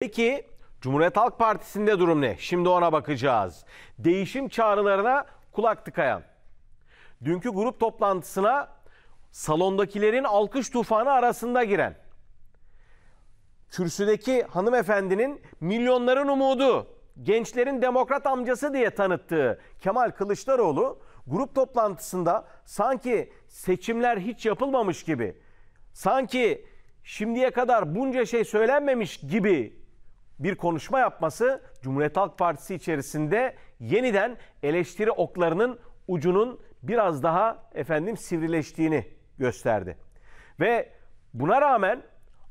Peki Cumhuriyet Halk Partisi'nde durum ne? Şimdi ona bakacağız. Değişim çağrılarına kulak tıkayan. Dünkü grup toplantısına salondakilerin alkış tufanı arasında giren. Kürsüdeki hanımefendinin milyonların umudu, gençlerin demokrat amcası diye tanıttığı Kemal Kılıçdaroğlu grup toplantısında sanki seçimler hiç yapılmamış gibi, sanki şimdiye kadar bunca şey söylenmemiş gibi bir konuşma yapması Cumhuriyet Halk Partisi içerisinde yeniden eleştiri oklarının ucunun biraz daha efendim sivrileştiğini gösterdi. Ve buna rağmen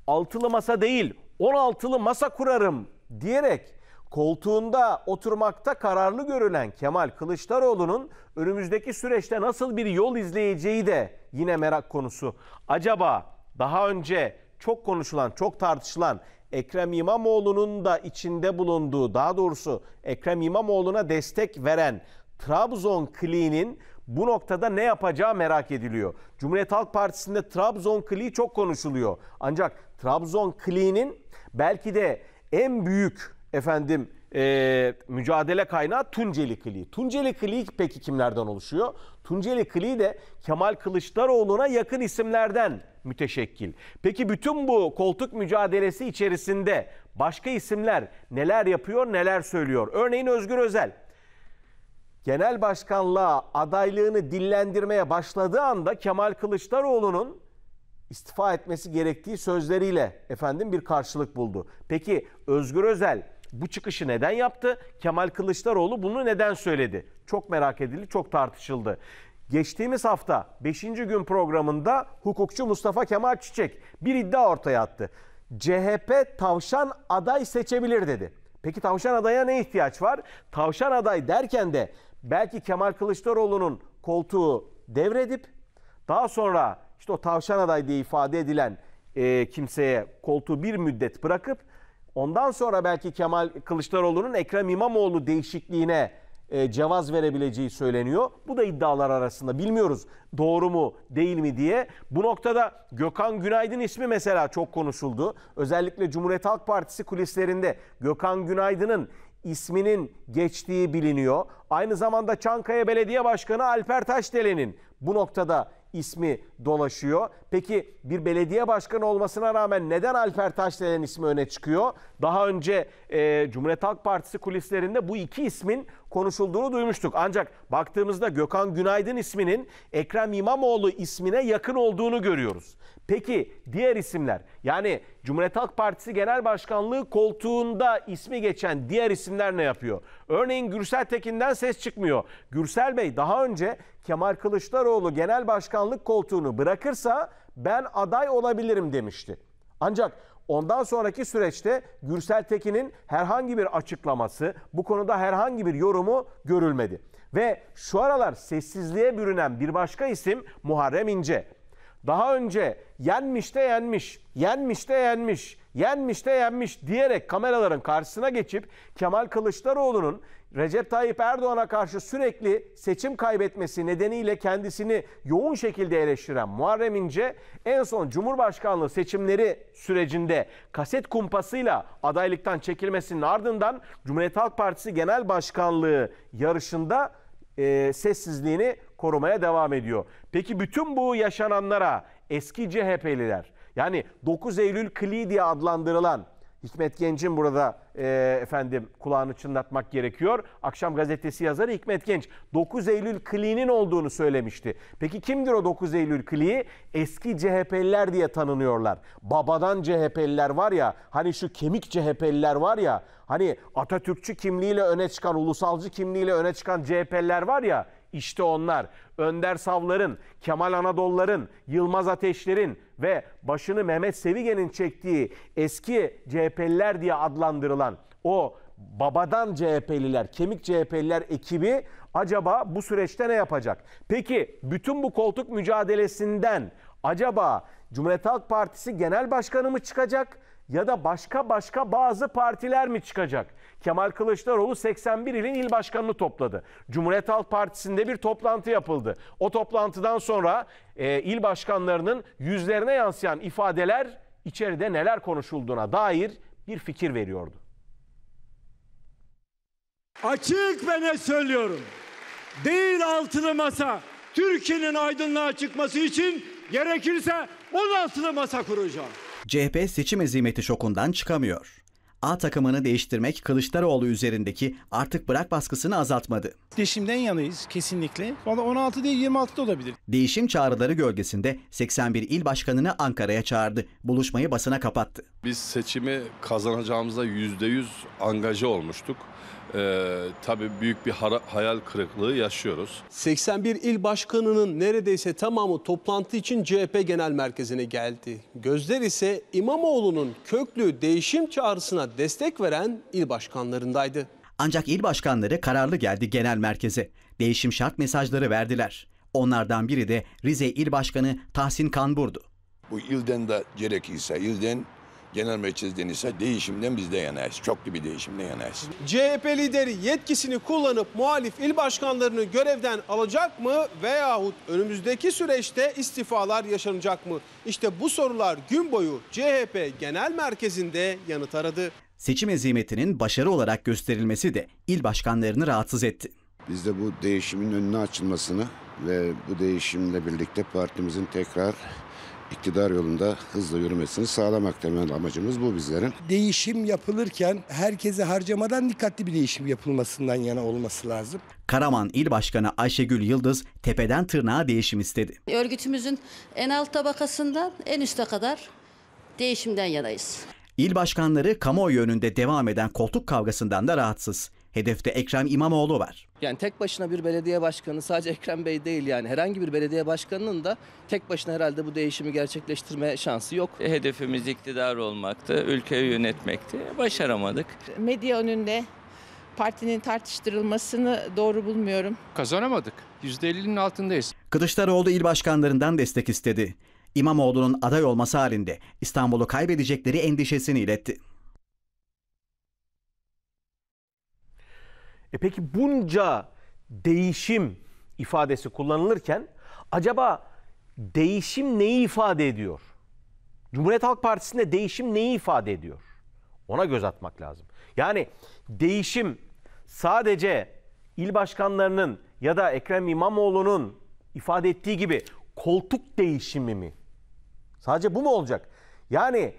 altılı masa değil 16'lı masa kurarım diyerek koltuğunda oturmakta kararlı görülen Kemal Kılıçdaroğlu'nun önümüzdeki süreçte nasıl bir yol izleyeceği de yine merak konusu. Acaba daha önce çok konuşulan, çok tartışılan Ekrem İmamoğlu'nun da içinde bulunduğu, daha doğrusu Ekrem İmamoğlu'na destek veren Trabzon kliğinin bu noktada ne yapacağı merak ediliyor. Cumhuriyet Halk Partisi'nde Trabzon kliği çok konuşuluyor. Ancak Trabzon kliğinin belki de en büyük efendim e, mücadele kaynağı Tunceli Kliği. Tunceli Kliği peki kimlerden oluşuyor? Tunceli Kliği de Kemal Kılıçdaroğlu'na yakın isimlerden müteşekkil. Peki bütün bu koltuk mücadelesi içerisinde başka isimler neler yapıyor, neler söylüyor? Örneğin Özgür Özel genel başkanlığa adaylığını dillendirmeye başladığı anda Kemal Kılıçdaroğlu'nun istifa etmesi gerektiği sözleriyle efendim bir karşılık buldu. Peki Özgür Özel bu çıkışı neden yaptı? Kemal Kılıçdaroğlu bunu neden söyledi? Çok merak edildi, çok tartışıldı. Geçtiğimiz hafta 5. gün programında hukukçu Mustafa Kemal Çiçek bir iddia ortaya attı. CHP tavşan aday seçebilir dedi. Peki tavşan adaya ne ihtiyaç var? Tavşan aday derken de belki Kemal Kılıçdaroğlu'nun koltuğu devredip daha sonra işte o tavşan aday diye ifade edilen e, kimseye koltuğu bir müddet bırakıp ondan sonra belki Kemal Kılıçdaroğlu'nun Ekrem İmamoğlu değişikliğine e, cevaz verebileceği söyleniyor. Bu da iddialar arasında. Bilmiyoruz doğru mu değil mi diye. Bu noktada Gökhan Günaydın ismi mesela çok konuşuldu. Özellikle Cumhuriyet Halk Partisi kulislerinde Gökhan Günaydın'ın isminin geçtiği biliniyor. Aynı zamanda Çankaya Belediye Başkanı Alper Taşdelen'in bu noktada ismi dolaşıyor. Peki bir belediye başkanı olmasına rağmen neden Alper Taşdelen ismi öne çıkıyor? Daha önce e, Cumhuriyet Halk Partisi kulislerinde bu iki ismin konuşulduğunu duymuştuk. Ancak baktığımızda Gökhan Günaydın isminin Ekrem İmamoğlu ismine yakın olduğunu görüyoruz. Peki diğer isimler yani Cumhuriyet Halk Partisi Genel Başkanlığı koltuğunda ismi geçen diğer isimler ne yapıyor? Örneğin Gürsel Tekin'den ses çıkmıyor. Gürsel Bey daha önce Kemal Kılıçdaroğlu genel başkanlık koltuğunu bırakırsa ben aday olabilirim demişti. Ancak Ondan sonraki süreçte Gürsel Tekin'in herhangi bir açıklaması, bu konuda herhangi bir yorumu görülmedi. Ve şu aralar sessizliğe bürünen bir başka isim Muharrem İnce. Daha önce yenmiş de yenmiş, yenmiş de yenmiş, yenmiş de yenmiş diyerek kameraların karşısına geçip Kemal Kılıçdaroğlu'nun Recep Tayyip Erdoğan'a karşı sürekli seçim kaybetmesi nedeniyle kendisini yoğun şekilde eleştiren Muharrem İnce en son Cumhurbaşkanlığı seçimleri sürecinde kaset kumpasıyla adaylıktan çekilmesinin ardından Cumhuriyet Halk Partisi Genel Başkanlığı yarışında e, sessizliğini korumaya devam ediyor. Peki bütün bu yaşananlara eski CHP'liler yani 9 Eylül Kli diye adlandırılan Hikmet Genç'in burada e, efendim kulağını çınlatmak gerekiyor. Akşam gazetesi yazarı Hikmet Genç 9 Eylül Kli'nin olduğunu söylemişti. Peki kimdir o 9 Eylül Kli'yi? Eski CHP'liler diye tanınıyorlar. Babadan CHP'liler var ya hani şu kemik CHP'liler var ya hani Atatürkçü kimliğiyle öne çıkan, ulusalcı kimliğiyle öne çıkan CHP'liler var ya işte onlar Önder Savların, Kemal Anadolların, Yılmaz Ateşlerin ve başını Mehmet Sevigen'in çektiği eski CHP'liler diye adlandırılan o babadan CHP'liler, kemik CHP'liler ekibi acaba bu süreçte ne yapacak? Peki bütün bu koltuk mücadelesinden acaba Cumhuriyet Halk Partisi Genel Başkanı mı çıkacak? ya da başka başka bazı partiler mi çıkacak? Kemal Kılıçdaroğlu 81 ilin il başkanını topladı. Cumhuriyet Halk Partisi'nde bir toplantı yapıldı. O toplantıdan sonra e, il başkanlarının yüzlerine yansıyan ifadeler içeride neler konuşulduğuna dair bir fikir veriyordu. Açık ve ne söylüyorum? Değil altılı masa. Türkiye'nin aydınlığa çıkması için gerekirse 16'lı masa kuracağım. CHP seçim ezimeti şokundan çıkamıyor. A takımını değiştirmek Kılıçdaroğlu üzerindeki artık bırak baskısını azaltmadı. Değişimden yanayız kesinlikle. Valla 16 değil 26 da olabilir. Değişim çağrıları gölgesinde 81 il başkanını Ankara'ya çağırdı. Buluşmayı basına kapattı. Biz seçimi kazanacağımıza %100 angaja olmuştuk. Ee, tabii büyük bir hayal kırıklığı yaşıyoruz. 81 il başkanının neredeyse tamamı toplantı için CHP Genel Merkezi'ne geldi. Gözler ise İmamoğlu'nun köklü değişim çağrısına destek veren il başkanlarındaydı. Ancak il başkanları kararlı geldi genel merkeze. Değişim şart mesajları verdiler. Onlardan biri de Rize İl Başkanı Tahsin Kanbur'du. Bu ilden de gerekirse ilden Genel Meclis ise değişimden biz de yanayız. Çoklu bir değişimle yanayız. CHP lideri yetkisini kullanıp muhalif il başkanlarını görevden alacak mı veyahut önümüzdeki süreçte istifalar yaşanacak mı? İşte bu sorular gün boyu CHP Genel Merkezi'nde yanıt aradı. Seçim hezimetinin başarı olarak gösterilmesi de il başkanlarını rahatsız etti. Biz de bu değişimin önüne açılmasını ve bu değişimle birlikte partimizin tekrar iktidar yolunda hızla yürümesini sağlamak temel amacımız bu bizlerin. Değişim yapılırken herkese harcamadan dikkatli bir değişim yapılmasından yana olması lazım. Karaman İl Başkanı Ayşegül Yıldız tepeden tırnağa değişim istedi. Örgütümüzün en alt tabakasından en üste kadar değişimden yanayız. İl başkanları kamuoyu önünde devam eden koltuk kavgasından da rahatsız. Hedefte Ekrem İmamoğlu var. Yani tek başına bir belediye başkanı sadece Ekrem Bey değil yani herhangi bir belediye başkanının da tek başına herhalde bu değişimi gerçekleştirme şansı yok. E, hedefimiz iktidar olmaktı, ülkeyi yönetmekti. E, başaramadık. Medya önünde partinin tartıştırılmasını doğru bulmuyorum. Kazanamadık. %50'nin altındayız. Kılıçdaroğlu il başkanlarından destek istedi. İmamoğlu'nun aday olması halinde İstanbul'u kaybedecekleri endişesini iletti. E peki bunca değişim ifadesi kullanılırken acaba değişim neyi ifade ediyor? Cumhuriyet Halk Partisi'nde değişim neyi ifade ediyor? Ona göz atmak lazım. Yani değişim sadece il başkanlarının ya da Ekrem İmamoğlu'nun ifade ettiği gibi koltuk değişimi mi? Sadece bu mu olacak? Yani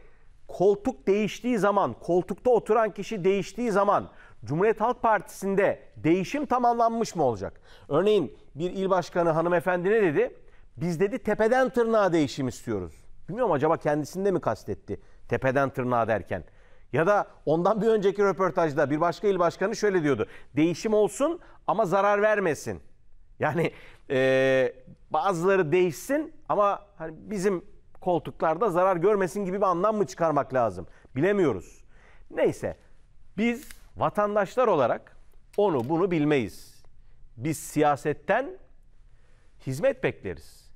koltuk değiştiği zaman, koltukta oturan kişi değiştiği zaman Cumhuriyet Halk Partisi'nde değişim tamamlanmış mı olacak? Örneğin bir il başkanı hanımefendi ne dedi? Biz dedi tepeden tırnağa değişim istiyoruz. Bilmiyorum acaba kendisinde mi kastetti tepeden tırnağa derken? Ya da ondan bir önceki röportajda bir başka il başkanı şöyle diyordu. Değişim olsun ama zarar vermesin. Yani e, bazıları değişsin ama hani bizim koltuklarda zarar görmesin gibi bir anlam mı çıkarmak lazım? Bilemiyoruz. Neyse biz Vatandaşlar olarak onu bunu bilmeyiz. Biz siyasetten hizmet bekleriz.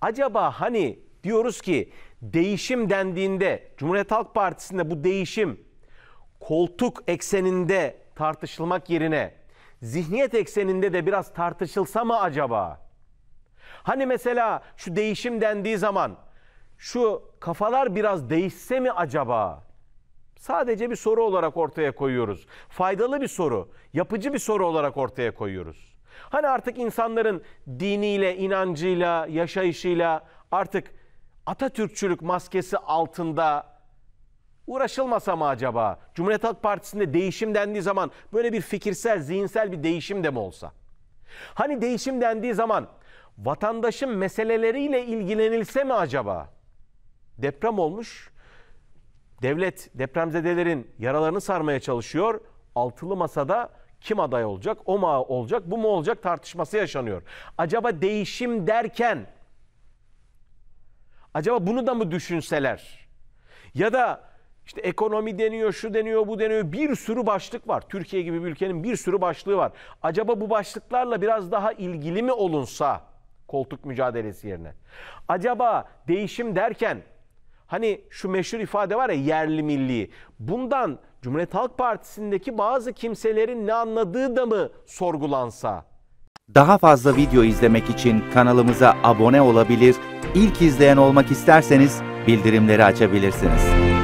Acaba hani diyoruz ki değişim dendiğinde Cumhuriyet Halk Partisi'nde bu değişim koltuk ekseninde tartışılmak yerine zihniyet ekseninde de biraz tartışılsa mı acaba? Hani mesela şu değişim dendiği zaman şu kafalar biraz değişse mi acaba? Sadece bir soru olarak ortaya koyuyoruz. Faydalı bir soru, yapıcı bir soru olarak ortaya koyuyoruz. Hani artık insanların diniyle, inancıyla, yaşayışıyla artık Atatürkçülük maskesi altında uğraşılmasa mı acaba? Cumhuriyet Halk Partisi'nde değişim dendiği zaman böyle bir fikirsel, zihinsel bir değişim de mi olsa? Hani değişim dendiği zaman vatandaşın meseleleriyle ilgilenilse mi acaba? Deprem olmuş, Devlet depremzedelerin yaralarını sarmaya çalışıyor. Altılı masada kim aday olacak, o mu olacak, bu mu olacak tartışması yaşanıyor. Acaba değişim derken acaba bunu da mı düşünseler? Ya da işte ekonomi deniyor, şu deniyor, bu deniyor. Bir sürü başlık var. Türkiye gibi bir ülkenin bir sürü başlığı var. Acaba bu başlıklarla biraz daha ilgili mi olunsa koltuk mücadelesi yerine? Acaba değişim derken Hani şu meşhur ifade var ya yerli milli. Bundan Cumhuriyet Halk Partisi'ndeki bazı kimselerin ne anladığı da mı sorgulansa? Daha fazla video izlemek için kanalımıza abone olabilir, ilk izleyen olmak isterseniz bildirimleri açabilirsiniz.